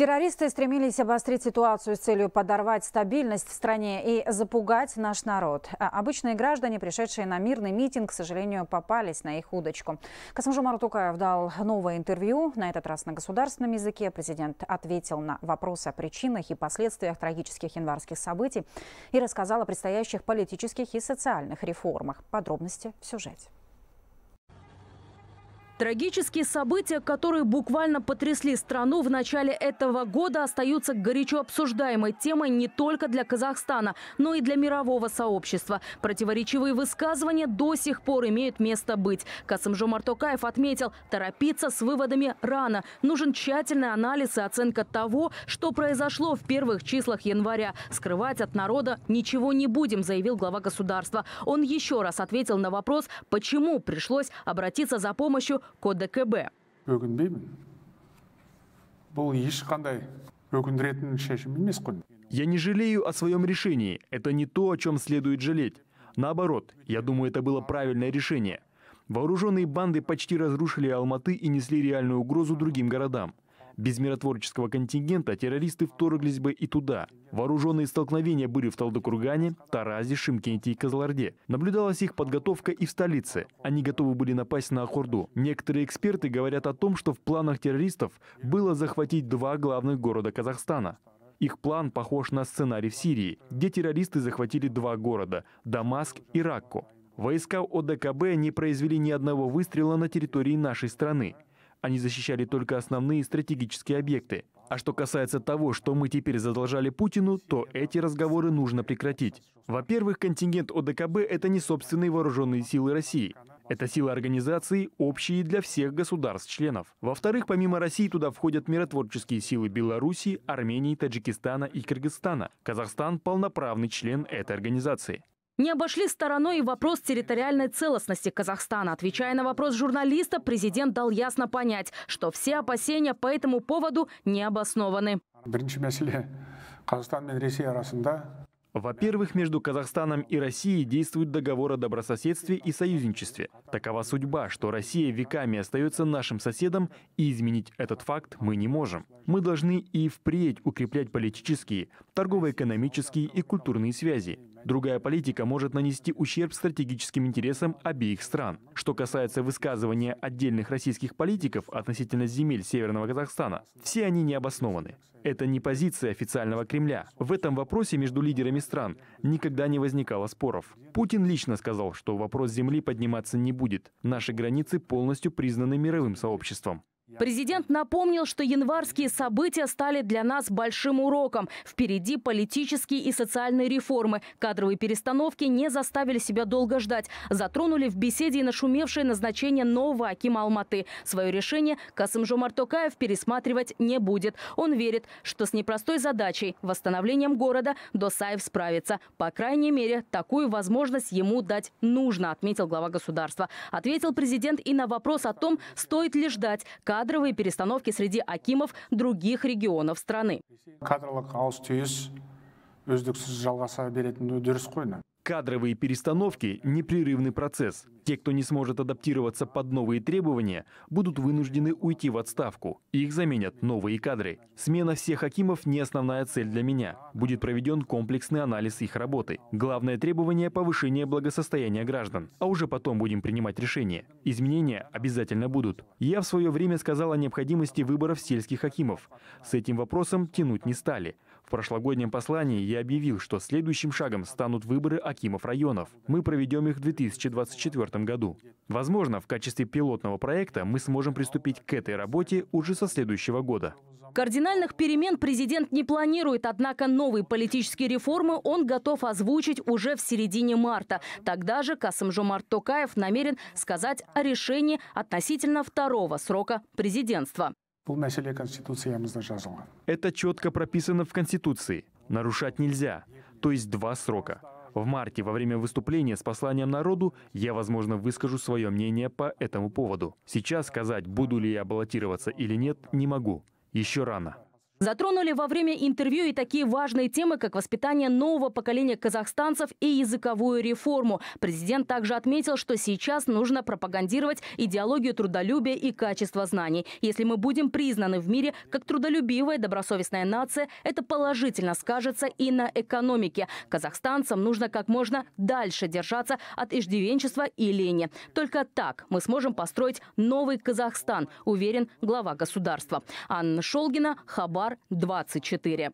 Террористы стремились обострить ситуацию с целью подорвать стабильность в стране и запугать наш народ. А обычные граждане, пришедшие на мирный митинг, к сожалению, попались на их удочку. Касмжумар Тукаев дал новое интервью, на этот раз на государственном языке. Президент ответил на вопросы о причинах и последствиях трагических январских событий и рассказал о предстоящих политических и социальных реформах. Подробности в сюжете. Трагические события, которые буквально потрясли страну в начале этого года, остаются горячо обсуждаемой темой не только для Казахстана, но и для мирового сообщества. Противоречивые высказывания до сих пор имеют место быть. Касымжо Мартокаев отметил, торопиться с выводами рано. Нужен тщательный анализ и оценка того, что произошло в первых числах января. Скрывать от народа ничего не будем, заявил глава государства. Он еще раз ответил на вопрос, почему пришлось обратиться за помощью КБ я не жалею о своем решении это не то о чем следует жалеть наоборот я думаю это было правильное решение вооруженные банды почти разрушили алматы и несли реальную угрозу другим городам без миротворческого контингента террористы вторглись бы и туда. Вооруженные столкновения были в Талдыкургане, Таразе, Шимкенте и Казларде. Наблюдалась их подготовка и в столице. Они готовы были напасть на Ахурду. Некоторые эксперты говорят о том, что в планах террористов было захватить два главных города Казахстана. Их план похож на сценарий в Сирии, где террористы захватили два города – Дамаск и Ракко. Войска ОДКБ не произвели ни одного выстрела на территории нашей страны. Они защищали только основные стратегические объекты. А что касается того, что мы теперь задолжали Путину, то эти разговоры нужно прекратить. Во-первых, контингент ОДКБ — это не собственные вооруженные силы России. Это силы организации, общие для всех государств-членов. Во-вторых, помимо России туда входят миротворческие силы Белоруссии, Армении, Таджикистана и Кыргызстана. Казахстан — полноправный член этой организации. Не обошли стороной и вопрос территориальной целостности Казахстана. Отвечая на вопрос журналиста, президент дал ясно понять, что все опасения по этому поводу не обоснованы. Во-первых, между Казахстаном и Россией действует договор о добрососедстве и союзничестве. Такова судьба, что Россия веками остается нашим соседом, и изменить этот факт мы не можем. Мы должны и впредь укреплять политические, торгово-экономические и культурные связи. Другая политика может нанести ущерб стратегическим интересам обеих стран. Что касается высказывания отдельных российских политиков относительно земель Северного Казахстана, все они необоснованы. Это не позиция официального Кремля. В этом вопросе между лидерами стран никогда не возникало споров. Путин лично сказал, что вопрос земли подниматься не будет. Наши границы полностью признаны мировым сообществом. Президент напомнил, что январские события стали для нас большим уроком. Впереди политические и социальные реформы. Кадровые перестановки не заставили себя долго ждать. Затронули в беседе и нашумевшее назначение нового Акима Алматы. Свое решение Касым Жомар Токаев пересматривать не будет. Он верит, что с непростой задачей – восстановлением города Досаев справится. По крайней мере, такую возможность ему дать нужно, отметил глава государства. Ответил президент и на вопрос о том, стоит ли ждать кадровых кадровые перестановки среди акимов других регионов страны. Кадровые перестановки – непрерывный процесс. Те, кто не сможет адаптироваться под новые требования, будут вынуждены уйти в отставку. Их заменят новые кадры. Смена всех акимов не основная цель для меня. Будет проведен комплексный анализ их работы. Главное требование – повышение благосостояния граждан. А уже потом будем принимать решение. Изменения обязательно будут. Я в свое время сказал о необходимости выборов сельских акимов. С этим вопросом тянуть не стали. В прошлогоднем послании я объявил, что следующим шагом станут выборы акимов районов. Мы проведем их в 2024 2024 году. Возможно, в качестве пилотного проекта мы сможем приступить к этой работе уже со следующего года. Кардинальных перемен президент не планирует, однако новые политические реформы он готов озвучить уже в середине марта. Тогда же Касымжумарт Токаев намерен сказать о решении относительно второго срока президентства. Это четко прописано в Конституции. Нарушать нельзя, то есть два срока. В марте во время выступления с посланием народу я, возможно, выскажу свое мнение по этому поводу. Сейчас сказать, буду ли я баллотироваться или нет, не могу. Еще рано. Затронули во время интервью и такие важные темы, как воспитание нового поколения казахстанцев и языковую реформу. Президент также отметил, что сейчас нужно пропагандировать идеологию трудолюбия и качества знаний. Если мы будем признаны в мире как трудолюбивая, добросовестная нация, это положительно скажется и на экономике. Казахстанцам нужно как можно дальше держаться от иждивенчества и лени. Только так мы сможем построить новый Казахстан, уверен глава государства. Анна Шолгина, Хабар. Хабар-24.